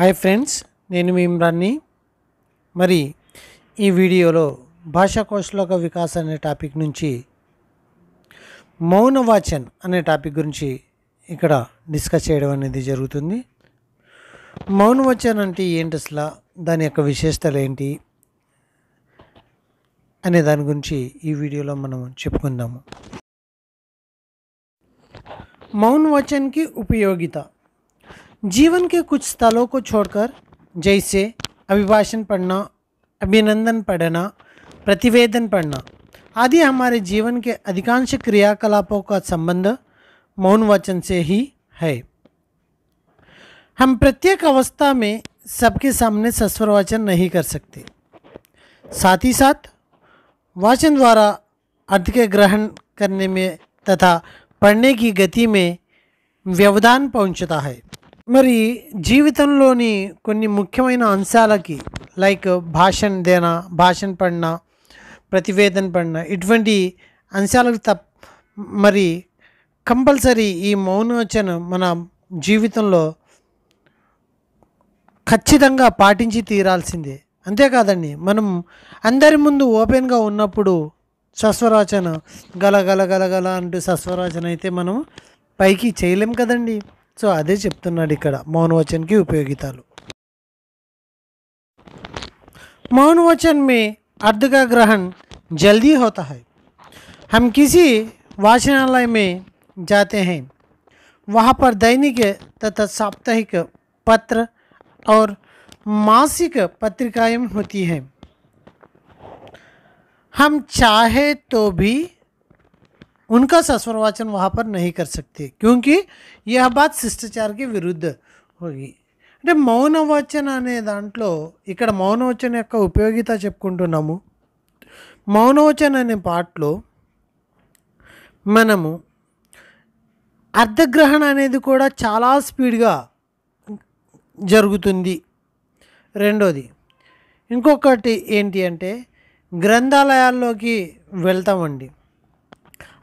hi friends నేను మీ ఇమ్రాన్ని మరి ఈ వీడియోలో భాషా కోశలోక వికాస్ అనే టాపిక్ నుంచి మౌన వాచన్ అనే టాపిక్ గురించి ఇక్కడ డిస్కస్ చేయడం అనేది జరుగుతుంది మౌన వాచన్ అంటే ఏంటి అసలు దాని యొక్క విశేషతలు ఏంటి అనే దాని గురించి ఈ వీడియోలో మనం చెప్పుకుందాము మౌన్ వచన్కి ఉపయోగిత जीवन के कुछ स्थलों को छोड़कर जैसे अभिभाषण पढ़ना अभिनंदन पढ़ना प्रतिवेदन पढ़ना आदि हमारे जीवन के अधिकांश क्रियाकलापों का संबंध मौन वचन से ही है हम प्रत्येक अवस्था में सबके सामने सस्वर वाचन नहीं कर सकते साथ ही साथ वाचन द्वारा अर्थ के ग्रहण करने में तथा पढ़ने की गति में व्यवधान पहुंचता है మరి జీవితంలోని కొన్ని ముఖ్యమైన అంశాలకి లైక్ భాషన్ దేనా భాషణ పడిన ప్రతివేదన పడిన ఇటువంటి అంశాలకు తప్ప మరి కంపల్సరీ ఈ మౌనోచనం మన జీవితంలో ఖచ్చితంగా పాటించి తీరాల్సిందే అంతేకాదండి మనం అందరి ముందు ఓపెన్గా ఉన్నప్పుడు సస్వరాచన గల గల గల గల అంటూ సస్వరాచన అయితే మనం పైకి చేయలేం కదండి सो సో मौन वचन की మౌనవచన్కి मौन वचन में अर्ध का ग्रहण जल्दी होता है हम किसी वाचनालय में जाते हैं वहाँ पर दैनिक तथा साप्ताहिक पत्र और मासिक पत्रिकाएं होती हैं हम चाहे तो भी उनका सस्वर वाचन वहाँ पर नहीं कर सकते क्योंकि यह बात शिष्टाचार के विरुद्ध होगी అంటే మౌనవచన అనే దాంట్లో ఇక్కడ మౌనవచన యొక్క ఉపయోగిత చెప్పుకుంటున్నాము మౌనవచన అనే పాటలో మనము అర్థగ్రహణ అనేది కూడా చాలా స్పీడ్గా జరుగుతుంది రెండోది ఇంకొకటి ఏంటి అంటే గ్రంథాలయాల్లోకి వెళ్తామండి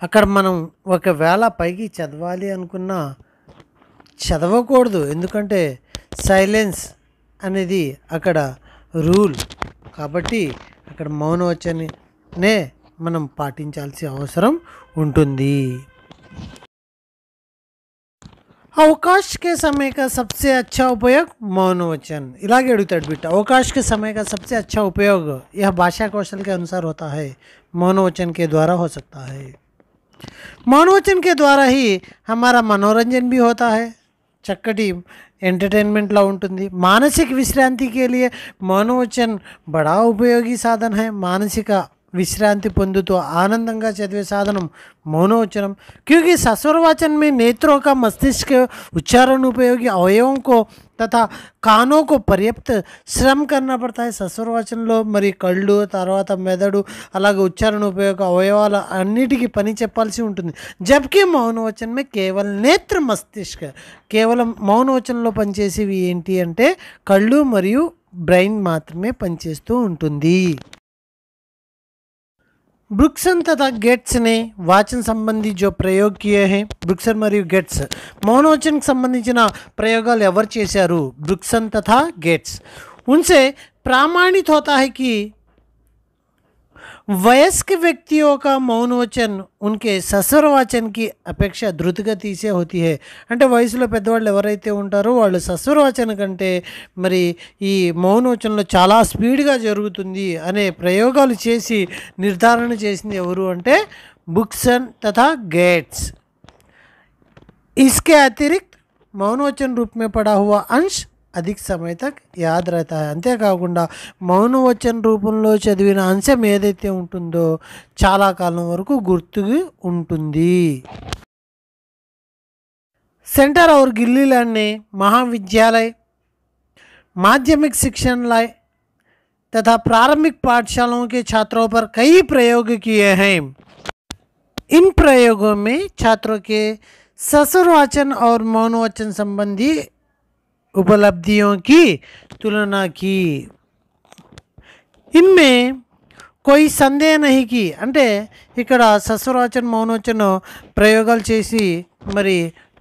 అక్కడ మనం ఒకవేళ పైకి చదవాలి అనుకున్నా చదవకూడదు ఎందుకంటే సైలెన్స్ అనేది అక్కడ రూల్ కాబట్టి అక్కడ మౌన మనం పాటించాల్సిన అవసరం ఉంటుంది అవకాశ సమయక సబ్సే అచ్చా ఉపయోగ మౌనవచన్ ఇలాగే అడుగుతాడు బిట్ట అవకాశ సమయక సబ్సే అచ్చా ఉపయోగ ఇహ భాషా కౌశల్ అనుసార్ హోతా హై మౌనవచన్ కే ద్వారా హో హై मनोवचन के द्वारा ही हमारा मनोरंजन भी होता है चक्टी एंटरटेनमेंट उंटी मानसिक विश्रांति के लिए मनोवचन बड़ा उपयोगी साधन है मानसिक విశ్రాంతి పొందుతూ ఆనందంగా చదివే సాధనం మౌనోచ్చరం క్యూకి ससुर మీ నేత్రోక మస్తిష్క ఉచ్చారణ ఉపయోగి అవయవంకో తథా కానోకు పర్యాప్త శ్రమ కన్నా పడతాయి సస్వరవచనంలో మరి కళ్ళు తర్వాత మెదడు అలాగే ఉచ్చారణ ఉపయోగ అవయవాలు అన్నిటికీ పని చెప్పాల్సి ఉంటుంది జబకి మౌనవచనమే కేవలం నేత్ర మస్తిష్క కేవలం మౌనవచనంలో పనిచేసేవి ఏంటి అంటే కళ్ళు మరియు బ్రెయిన్ మాత్రమే పనిచేస్తూ ఉంటుంది ब्रुक्सन तथा गेट्स ने वाचन संबंधी जो प्रयोग किए हैं ब्रुक्सन मरी गेट्स मौनवचन संबंधी प्रयोग एवर चशार ब्रुक्सन तथा गेट्स उनसे प्रमाणित होता है कि వయస్క వ్యక్తి का మౌనవచన్ वचन उनके ससुर वाचन की अपेक्षा ధృతిగతి అంటే వయసులో పెద్దవాళ్ళు ఎవరైతే ఉంటారో వాళ్ళు సస్వరవచన కంటే మరి ఈ మౌనవచనంలో చాలా స్పీడ్గా జరుగుతుంది అనే ప్రయోగాలు చేసి నిర్ధారణ చేసింది ఎవరు అంటే బుక్సన్ తథా గేట్స్ ఇస్కే अतिरिक्त मौनवचन రూపమే పడా पड़ा అంశ్ अधिक समय तक याद रहता है అంతే కాగుండా మౌనవచన రూపంలో చదివేన ఆంశం ఏదైతే ఉంటుందో చాలా కాలం వరకు గుర్తుకు ఉంటుంది సెంటర్ అవర్ గిల్లెలాని महाविद्यालय మాధ్యమిక శిక్షణలై tatha ప్రాథమిక పాఠశాలوں کے ছাত্রদের પર کئی ప్రయోగ کیے ہیں ఇన్ ప్రయోగوں میں ছাত্রদের کے સસરોચન اور మౌనవచన संबंधी उपलब्धियों की तुलना की इनमें కొయి సందేహ నహికి అంటే ఇక్కడ సస్వరాచన్ మౌనోచన్ ప్రయోగాలు చేసి మరి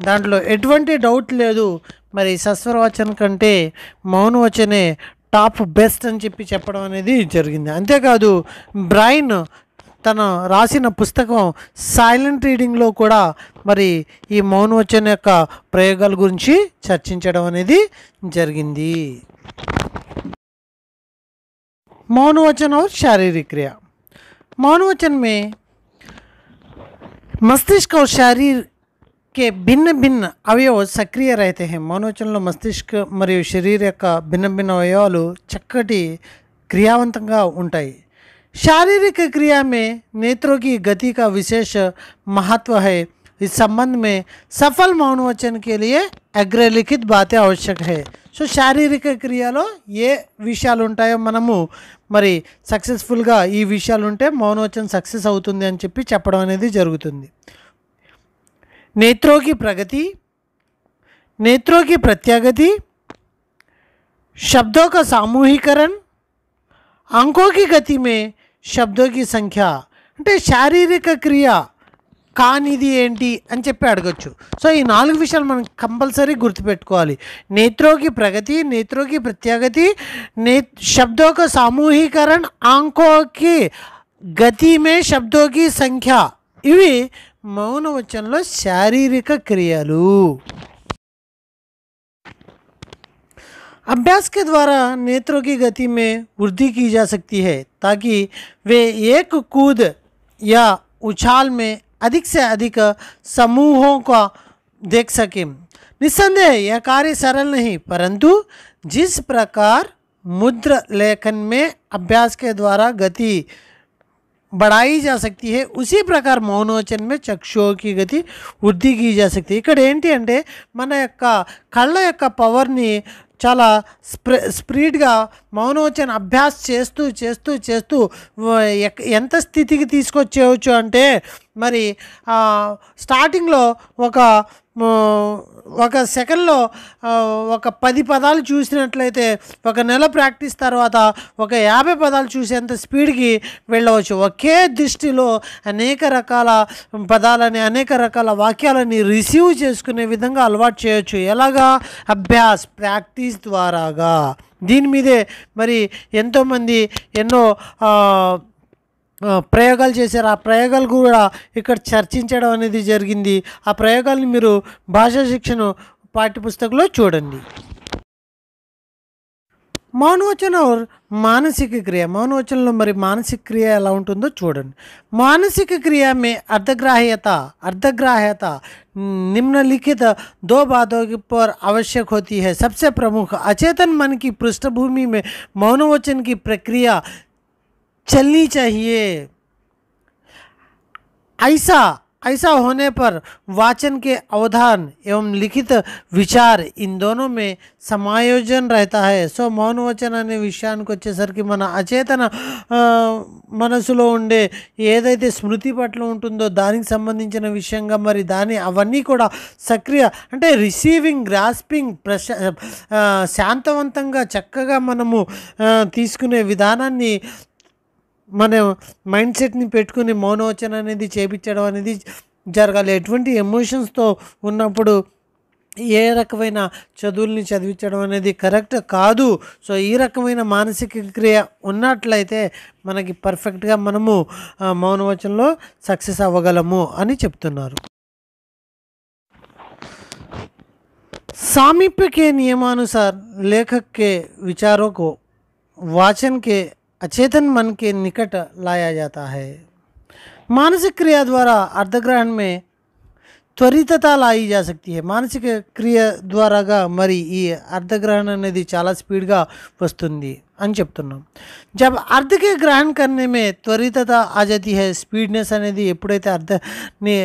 దాంట్లో ఎటువంటి డౌట్ లేదు మరి సస్వరవచన్ కంటే మౌనవచనే టాప్ బెస్ట్ అని చెప్పి చెప్పడం అనేది జరిగింది అంతేకాదు బ్రైన్ తను రాసిన పుస్తకం సైలెంట్ రీడింగ్లో కూడా మరి ఈ మౌనవచన యొక్క ప్రయోగాల గురించి చర్చించడం అనేది జరిగింది మౌనవచనం శారీరక క్రియ మౌనవచనమే మస్తిష్క శారీర కే భిన్న భిన్న అవయవ సక్రియ రైతే హే మౌనవచనంలో మస్తిష్క మరియు శరీర యొక్క భిన్న భిన్న అవయవాలు చక్కటి క్రియావంతంగా ఉంటాయి शारीरिक क्रिया में नेत्रों की गति का विशेष महत्व है इस संबंध में सफल मौन वचन के लिए अग्रलिखित बातें आवश्यक है सो so, शारीरिक क्रिया ये विषया उठाया मन मरी सक्सफुल विषया मौन वचन सक्सेनि चपड़ने जो नेत्रो की प्रगति नेत्रो की प्रत्यागति शब्दों का सामूहिकरण अंकों की गति में శబ్దో కి సంఖ్య అంటే శారీరక క్రియ కానిది ఏంటి అని చెప్పి అడగచ్చు సో ఈ నాలుగు విషయాలు మనం కంపల్సరీ గుర్తుపెట్టుకోవాలి నేత్రోకి ప్రగతి నేత్రోకి ప్రత్యాగతి నే శబ్దోక సామూహీకరణ ఆంకోకి గతిమే శబ్దోకి సంఖ్య ఇవి మౌనవచనంలో శారీరక క్రియలు अभ्यास के द्वारा नेत्रों की गति में वृद्धि की जा सकती है ताकि वे एक कूद या उछाल में अधिक से अधिक समूहों का देख सकें निस्संदेह यह कार्य सरल नहीं परंतु जिस प्रकार मुद्र लेखन में अभ्यास के द्वारा गति बढ़ाई जा सकती है उसी प्रकार मौनोचन में चक्षुओं की गति वृद्धि की जा सकती है इकड़े अंटे मन మన యొక్క కళ్ళ पवर చాలా స్ప్రె స్ప్రీడ్గా మౌనోచన అభ్యాస్ చేస్తూ చేస్తూ చేస్తూ ఎంత స్థితికి తీసుకొచ్చేయచ్చు అంటే మరి స్టార్టింగ్లో ఒక ఒక సెకండ్లో ఒక పది పదాలు చూసినట్లయితే ఒక నెల ప్రాక్టీస్ తర్వాత ఒక యాభై పదాలు చూసేంత స్పీడ్కి వెళ్ళవచ్చు ఒకే దృష్టిలో అనేక రకాల పదాలని అనేక రకాల వాక్యాలని రిసీవ్ చేసుకునే విధంగా అలవాటు చేయొచ్చు ఎలాగా అభ్యాస్ ప్రాక్టీస్ ద్వారాగా దీని మీదే మరి ఎంతోమంది ఎన్నో ప్రయోగాలు చేశారు ఆ ప్రయోగాలు కూడా ఇక్కడ చర్చించడం అనేది జరిగింది ఆ ప్రయోగాలను మీరు భాషా శిక్షణ పాఠ్యపుస్తకంలో చూడండి మౌనవచనం మానసిక క్రియ మౌనవచనంలో మరి మానసిక క్రియ ఎలా ఉంటుందో చూడండి మానసిక క్రియ में అర్ధగ్రాహ్యత అర్ధగ్రాహ్యత నిమ్నలిఖిత दो बातों पर आवश्यक होती है सबसे प्रमुख अचेतन मन की चलनी चाहिए ऐसा ऐसा होने पर वाचन के अवधान एवं लिखित विचार इन दोनों में समायोजन रहता है సో మౌన వచనాన్ని విషయానికి వచ్చేసరికి మన అచేతన మనసులో ఉండే ఏదైతే స్మృతి పట్ల ఉంటుందో దానికి సంబంధించిన విషయంగా మరి దాని అవన్నీ కూడా సక్రియ అంటే రిసీవింగ్ గ్రాస్పింగ్ ప్రశ శాంతవంతంగా చక్కగా మనము తీసుకునే విధానాన్ని మన మైండ్ సెట్ని పెట్టుకుని మౌనవచనం అనేది చేపించడం అనేది జరగాలి ఎటువంటి ఎమోషన్స్తో ఉన్నప్పుడు ఏ రకమైన చదువుల్ని చదివించడం అనేది కరెక్ట్ కాదు సో ఈ రకమైన మానసిక క్రియ ఉన్నట్లయితే మనకి పర్ఫెక్ట్గా మనము మౌనవచనంలో సక్సెస్ అవ్వగలము అని చెప్తున్నారు సామీప్యకే నియమానుసార్ లేఖకే लेखक వాచన్కే अचेतन मन के निकट लाया जाता है मानसिक क्रिया द्वारा अर्धग्रहण में त्वरितता लाई जा सकती है मानसिक क्रिया द्वारा मरी ये अर्धग्रहण अने चाला स्पीड वस्तु अच्छा जब अर्ध के ग्रहण करने में त्वरितता आ जाती है स्पीडने अनेडते अर्ध ने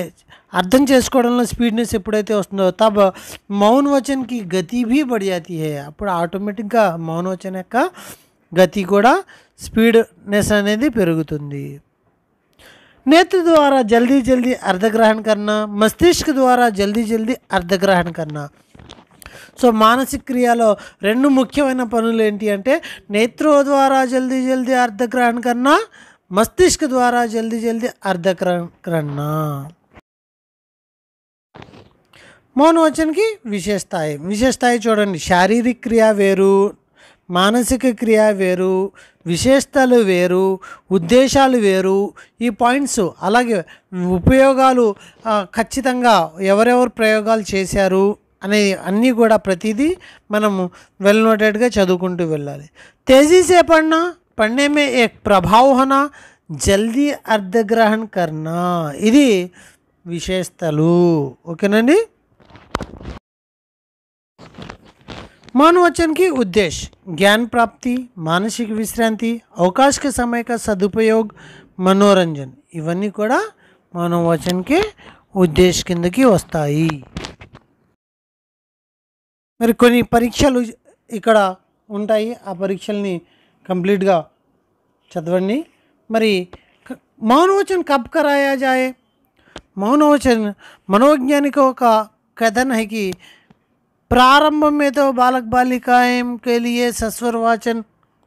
अर्थम चुस्क स्पीडने वस्तो तब मौन वचन की गति भी बढ़ जाती है अब आटोमेटिक मौन वचन या గతి కూడా స్పీడ్నెస్ అనేది పెరుగుతుంది నేత్ర ద్వారా జల్దీ జల్దీ అర్ధగ్రహణ కన్నా మస్తిష్క ద్వారా జల్దీ జల్దీ అర్ధగ్రహణ కన్నా సో మానసిక క్రియలో రెండు ముఖ్యమైన పనులు ఏంటి అంటే నేత్రో ద్వారా జల్దీ జల్దీ అర్ధగ్రహణ కన్నా మస్తిష్క ద్వారా జల్దీ జల్దీ అర్ధగ్రహణ కన్నా మౌనవచనకి విశేషస్థాయి విశేషస్థాయి చూడండి శారీరక క్రియ వేరు మానసిక క్రియ వేరు విశేషతలు వేరు ఉద్దేశాలు వేరు ఈ పాయింట్స్ అలాగే ఉపయోగాలు ఖచ్చితంగా ఎవరెవరు ప్రయోగాలు చేశారు అనే అన్నీ కూడా ప్రతిదీ మనము వెల్ నోటెడ్గా చదువుకుంటూ వెళ్ళాలి తేజీ సే పడినా పడినే మే ప్రభావన జల్దీ అర్ధగ్రహణ కర్నా ఇది విశేషతలు ఓకేనండి मौन वचन की उद्देश्य ज्ञान प्राप्ति मानसिक विश्रांति अवकाश के समय का सदुपयोग मनोरंजन इवन मौन वचन के उद्देश्य कस्ताई मैं कोई परीक्ष इकड़ उठाई आ परीक्षल कंप्लीट चवं मरी मौन वचन कब कराया जाए मौन वचन मनोवैज्ञा कथन है की प्रारंभ में तो बालक बालिकाएं के लिए सस्वर वाचन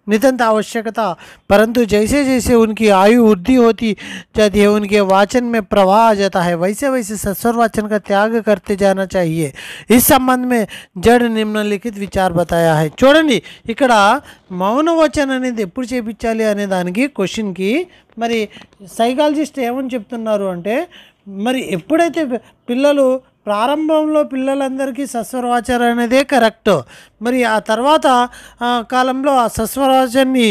नितंत आवश्यकता परंतु जैसे जैसे उनकी आयु वृद्धि होती जाती है उनके वाचन में प्रवाह आ जाता है वैसे वैसे सस्वर वाचन का त्याग करते जाना चाहिए इस संबंध में जड़ निम्नलिखित विचार बताया है चूँगी इकड़ा मौन वचन ఎప్పుడు चेप्चाली अने दाखी क्वेश्चन की मरी सैकालजिस्ट చెప్తున్నారు అంటే मरी ఎప్పుడైతే पिलू ప్రారంభంలో పిల్లలందరికీ సస్వరాచర్ అనేదే కరెక్ట్ మరి ఆ తర్వాత కాలంలో ఆ సస్వరాచర్ని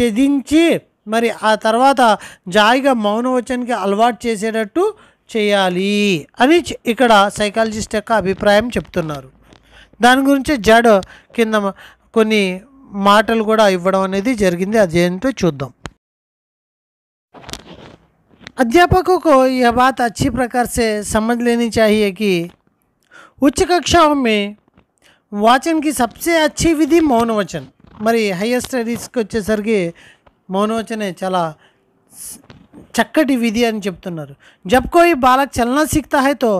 తెదించి మరి ఆ తర్వాత జాయిగా మౌనవచనకి అలవాటు చేసేటట్టు చేయాలి అని ఇక్కడ సైకాలజిస్ట్ యొక్క అభిప్రాయం చెప్తున్నారు దాని గురించి జడ్ కింద కొన్ని మాటలు కూడా ఇవ్వడం అనేది జరిగింది అదేంటో చూద్దాం अध्यापकों को यह बात अच्छी प्रकार से समझ लेनी चाहिए कि उच्च कक्षाओं में वाचन की सबसे अच्छी विधि मौन वचन मरी हयर स्टडी वेसर की मौन है चला चक्ट विधि अच्छी जब कोई बालक चलना सीखता है तो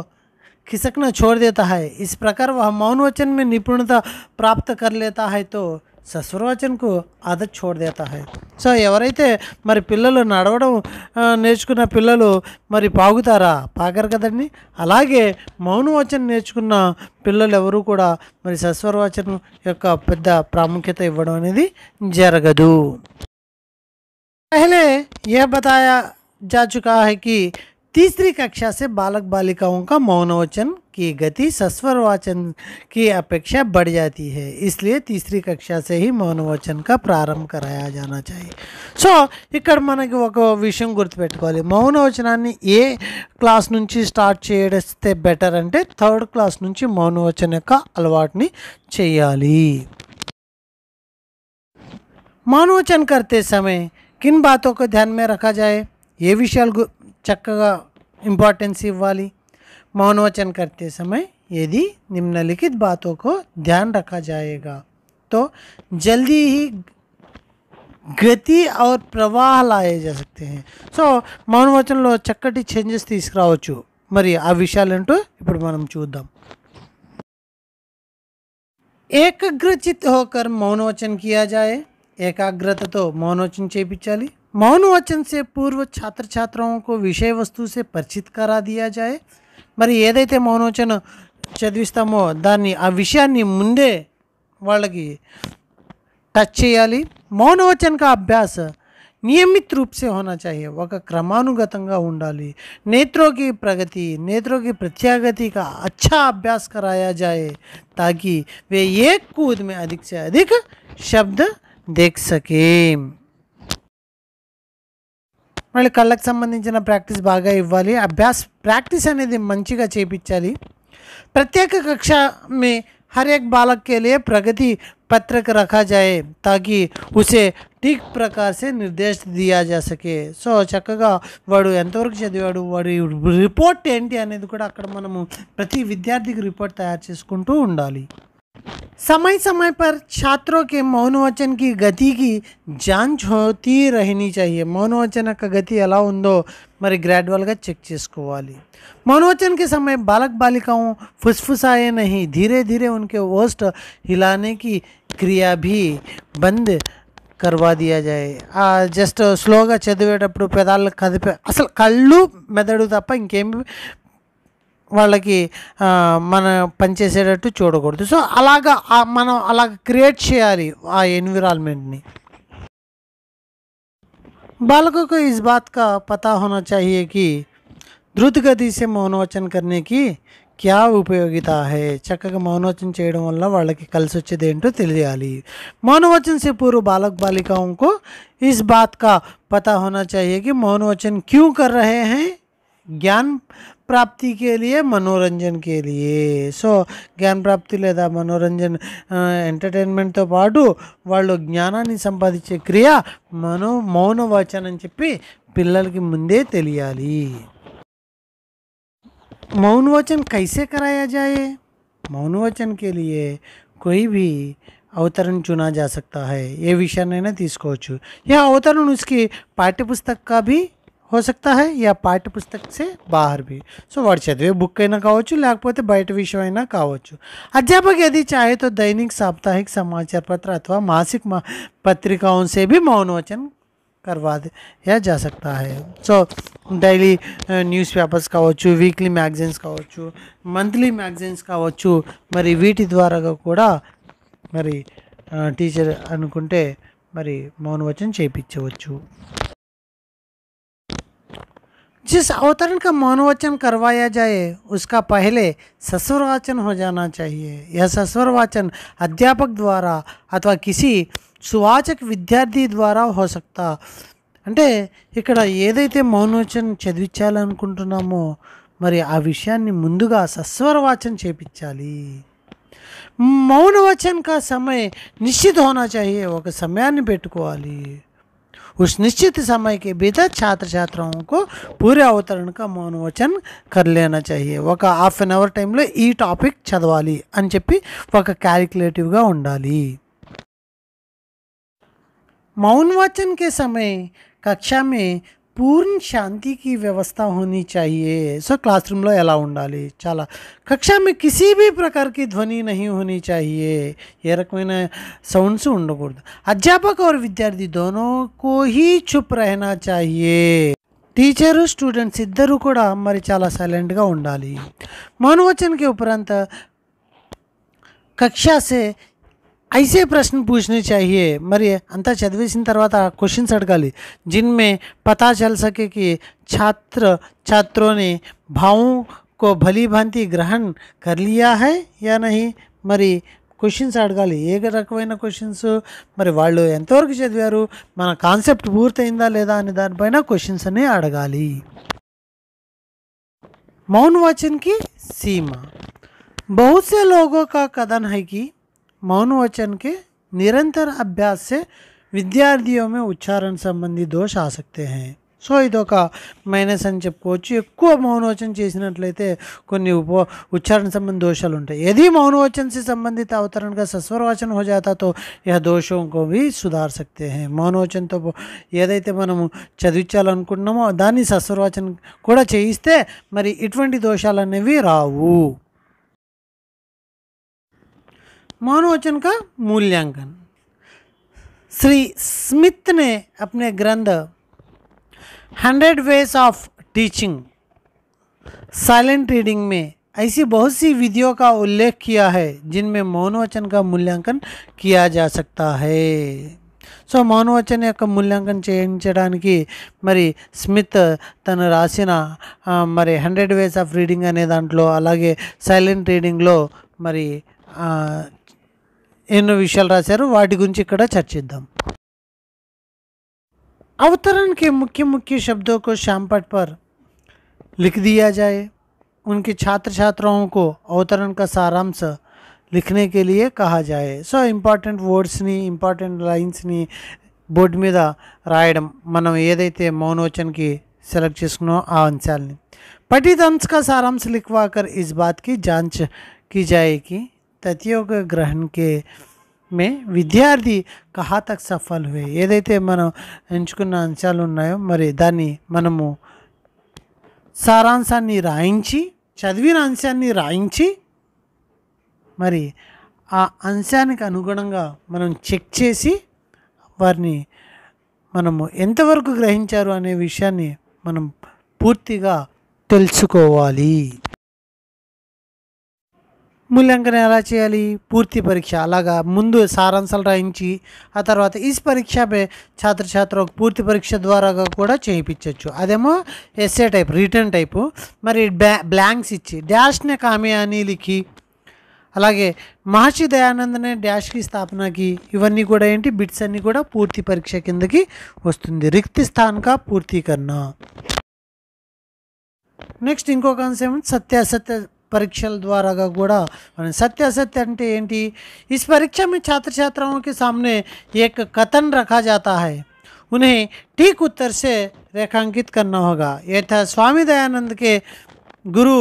खिसकना छोड़ देता है इस प्रकार वह मौन वचन में निपुणता प्राप्त कर लेता है तो సస్వరవచనకు అద छोड़ देता సో ఎవరైతే మరి పిల్లలు నడవడం నేర్చుకున్న పిల్లలు మరి పాగుతారా పాగరు కదండి అలాగే మౌనవచనం నేర్చుకున్న పిల్లలు ఎవరు కూడా మరి సస్వరవచనం యొక్క పెద్ద ప్రాముఖ్యత ఇవ్వడం అనేది జరగదు పహలే ఏ బతాయా జాచుకాహకి తీసరి కక్షాసే బాలక तीसरी कक्षा మౌనవచన్ की गति सस्वर वाचन की अपेक्षा बढ़ जाती है इसलिए तीसरी कक्षा से ही मौन वचन का प्रारंभ कराया जाना चाहिए सो इक मन की विषय गुर्तपेवाली मौन वचना ये क्लास नीचे स्टार्ट बेटर अंटे थर्ड क्लास नीचे मौन वचन या अलवा चेयली मौन वचन करते समय किन बातों को ध्यान में रखा जाए ये विषय चक्कर इंपारटेंस इव्वाली मौन वचन करते समय यदि निम्नलिखित बातों को ध्यान रखा जाएगा तो जल्दी ही गति और प्रवाह लाए जा सकते हैं सो so, मौन वचन चक्ट चेंजेस तीसरावचु मरी आ विषयू इन मन चूदा एकग्रचित होकर मौन वचन किया जाए एकाग्रता तो मौन वचन चेपिचाली मौन वचन से पूर्व छात्र छात्राओं को विषय वस्तु से परिचित करा दिया जाए మరి ఏదైతే మోనోచను చదివిస్తాము దాన్ని ఆ విషయాన్ని ముందే వాళ్ళకి కచ్ చేయాలి మోనోచన్ కా అభ్యాస నియమిత రూప సే hona chahiye వక క్రమానుగతంగా ఉండాలి నేత్రోకి ప్రగతి నేత్రోకి ప్రతియాగతి కా अच्छा अभ्यास कराया जाए ताकि वे एक कूद में अधिक से अधिक शब्द देख सके మళ్ళీ కళ్ళకు సంబంధించిన ప్రాక్టీస్ బాగా ఇవ్వాలి అభ్యాస్ ప్రాక్టీస్ అనేది మంచిగా చేపించాలి ప్రత్యేక కక్ష మీ हर एक बालक के लिए प्रगति पत्रक रखा టీక్ ప్రకాశే నిర్దేశ దియా జాసకే సో చక్కగా వాడు ఎంతవరకు చదివాడు వాడి రిపోర్ట్ ఏంటి అనేది కూడా అక్కడ మనము ప్రతి విద్యార్థికి రిపోర్ట్ తయారు చేసుకుంటూ ఉండాలి समय समय पर छात्रों के मौन वचन की गति की जांच होती रहनी चाहिए मौन वचन का गति एला मरी ग्रैडुअल चक्सवाली मौन वचन के समय बालक बालिकाओं फुसफुसाए नहीं धीरे धीरे उनके ओस्ट हिलाने की क्रिया भी बंद करवा दिया जाए आ जस्ट स्लो चदेट पेदाल कदपे असल कल्लू मेदड़ तप इंकेम వళ్ళకి మన పంచేసేడట చూడగొర్దు సో అలాగా మనం అలాగా క్రియేట్ చేయాలి ఆ ఎన్విరాన్మెంట్ ని బాలకొకు ఈస్ బాత్ కా పత హోనా చాహయే కి ద్రుద్ గతి సే మోనోచన్ కర్నే కి క్యా ఉపయోగితా హై చకక మోనోచన్ చేయడం వల్ల వళ్ళకి కల్సొచ్చే ఏంటో తెలియాలి మోనోచన్ సే పూర్ బాలక్ బాలికావుంకో ఈస్ బాత్ కా పత హోనా చాహయే కి మోనోచన్ క్యు కర్ రహే హే ज्ञान प्राप्ति के लिए मनोरंजन के लिए सो so, ज्ञान प्राप्ति लेदा मनोरंजन एंटरटन तो वालू ज्ञाना संपादे क्रिया मनो मौन वचन ची पिल की मुदे तेयी मौन वचन कैसे कराया जाए मौन वचन के लिए कोई भी अवतरण चुना जा सकता है ये विषय नहीं ना यह अवतरण उसकी पाठ्यपुस्तक का भी हो सकता है या पाठ्यपुस्तक से बाहर भी सो वर्ड चावे बुक्कु लेकिन बैठ विषय कावचु अध्यापक यदि चाहे तो दैनिक साप्ताहिक समाचार पत्र अथवा मासिक मा, पत्रिकाओं से भी मौनवचन करवा दिया जा सकता है सो डेली न्यूज़ पेपर्स कावचु वीकली मैगजीन्स कावचु मंथली मैगजीन्स कावचु मरी वीट द्वारा मरी टीचर uh, अकंटे मरी मौन वचन चप्चु जिस अवतरण का मनोवचन करवाया जाए उसका पहले सस्वर वाचन हो जाना चाहिए यह सस्वर वाचन अध्यापक द्वारा अथवा किसी सुवाचक विद्यार्थी द्वारा हो सकता అంటే इकड़ते मौनवचन మౌనవచనం చదివించాలనుకుంటున్నామో మరి ఆ విషయాన్ని ముందుగా సస్వరవాచన చేపించాలి మౌనవచన్ కా సమయ నిశ్చిత चाहिए ఒక సమయాన్ని పెట్టుకోవాలి उस निश्चित समय के भीतर छात्र छात्राओं को पूरे अवतरण का మౌనవచన్ కర్ లేనా चाहिए ఒక హాఫ్ అన్ అవర్ టైంలో ఈ టాపిక్ చదవాలి అని చెప్పి ఒక క్యాలిక్యులేటివ్గా ఉండాలి మౌనవచన్ కే సమయ कक्षा में पूर्ण शांति की व्यवस्था होनी चाहिए सो क्लासरूम लो एला उंडाली चला कक्षा में किसी भी प्रकार की ध्वनि नहीं होनी चाहिए ये रकम साउंड्स उंडकूद अध्यापक और विद्यार्थी दोनों को ही चुप रहना चाहिए टीचर स्टूडेंट्स इधर मरी चला साइलेंट उ मौन वचन के उपरांत कक्षा से ऐसे प्रश्न पूछने चाहिए मरी अंत చదివేసిన तरह क्वेश्चन अड़काली जिनमें पता चल सके कि छात्र छात्रों ने भावों को भली भांति ग्रहण कर लिया है या नहीं मरी क्वेश्चन अड़का एक रकम क्वेश्चनस मैं వాళ్ళు एंतर चावर मन का పూర్తయిందా लेदा अने दिन క్వశ్చన్స్ అనే అడగాలి वाचन की सीमा बहुत से लोगों का कथन है कि मौन वचन के निरंतर अभ्यास से విద్యార్థియో మే ఉచ్చారణ సంబంధి దోష ఆసక్తే హే సో ఇదొక మైనస్ అని చెప్పుకోవచ్చు ఎక్కువ మౌనవచనం చేసినట్లయితే కొన్ని ఉప ఉచ్చారణ సంబంధ దోషాలు ఉంటాయి यदि మౌనవచన से संबंधित अवतरण का सस्वर वचन हो जाता तो यह दोषों को भी सुधार सकते हैं మౌనవచనంతో ఏదైతే మనము చదివించాలనుకుంటున్నామో దాన్ని సస్వరవచనం కూడా చేయిస్తే మరి ఇటువంటి దోషాలు అనేవి రావు मनोवचन का मूल्यांकन श्री स्मिथ ने अपने ग्रंथ hundred ways of teaching silent reading में ऐसी बहुत सी विधियों का उल्लेख किया है जिनमें मौनवचन का मूल्यांकन किया जा सकता है సో మౌనవచన या मूल्यांकन చేయించడానికి मरी स्मित तन रासा मरी हंड्रेड वेज आफ् रीडिंग अने दाटो अलागे సైలెంట్ रीडिंग मरी एनो विषया राशार वाटी इक चर्चिदा अवतरण के मुख्य मुख्य शब्दों को शामपट पर लिख दिया जाए उनके छात्र छात्राओं को अवतरण का सारांश लिखने के लिए कहा जाए so important words important lines board मीद राय मन एदे मौनवचन की सैलक्टो आ अंशाल अंश का सारांश लिखवाकर इस बात की जांच की जाएगी తతియోగ గ్రహానికి మే విద్యార్థి కహా సఫల్ హే ఏదైతే మనం ఎంచుకున్న అంశాలు ఉన్నాయో మరి దాన్ని మనము సారాంశాన్ని రాయించి చదివిన అంశాన్ని రాయించి మరి ఆ అంశానికి అనుగుణంగా మనం చెక్ చేసి వారిని మనము ఎంతవరకు గ్రహించారు అనే విషయాన్ని మనం పూర్తిగా తెలుసుకోవాలి మూల్యాంకనం ఎలా చేయాలి పూర్తి పరీక్ష అలాగా ముందు సారాంశాలు రాయించి ఆ తర్వాత ఈ పరీక్ష ఛాత్ర పూర్తి పరీక్ష ద్వారా కూడా చేయించవచ్చు అదేమో ఎస్ఏ టైప్ రిటర్న్ టైపు మరి బ్లాంక్స్ ఇచ్చి డాష్నే కామ్యాని లిఖి అలాగే మహర్షి దయానందనే డాష్కి స్థాపనకి ఇవన్నీ కూడా ఏంటి బిట్స్ అన్నీ కూడా పూర్తి పరీక్ష కిందకి వస్తుంది రిక్తి స్థానిక పూర్తీకరణ నెక్స్ట్ ఇంకో కాన్సెప్ట్ సత్యాసత్య పరీక్షల द्वारा కూడా మనం सत्यासत्य इस परीक्षा में छात्र छात्राओं के सामने एक कथन रखा जाता है उन्हें ठीक उत्तर से रेखांकित करना होगा यह था स्वामी दयानंद के गुरु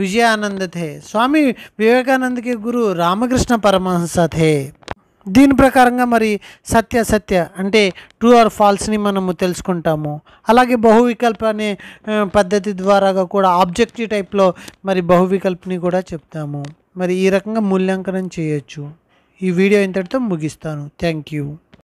विजयानंद थे स्वामी विवेकानंद के गुरु रामकृष्ण परमहंस थे దీని ప్రకారంగా మరి సత్య సత్య అంటే ట్రూ ఆర్ ఫాల్స్ని మనము తెలుసుకుంటాము అలాగే బహువికల్ప అనే పద్ధతి ద్వారాగా కూడా ఆబ్జెక్టివ్ టైప్లో మరి బహువికల్ప్ని కూడా చెప్తాము మరి ఈ రకంగా మూల్యాంకనం చేయొచ్చు ఈ వీడియో ఇంతటితో ముగిస్తాను థ్యాంక్ యూ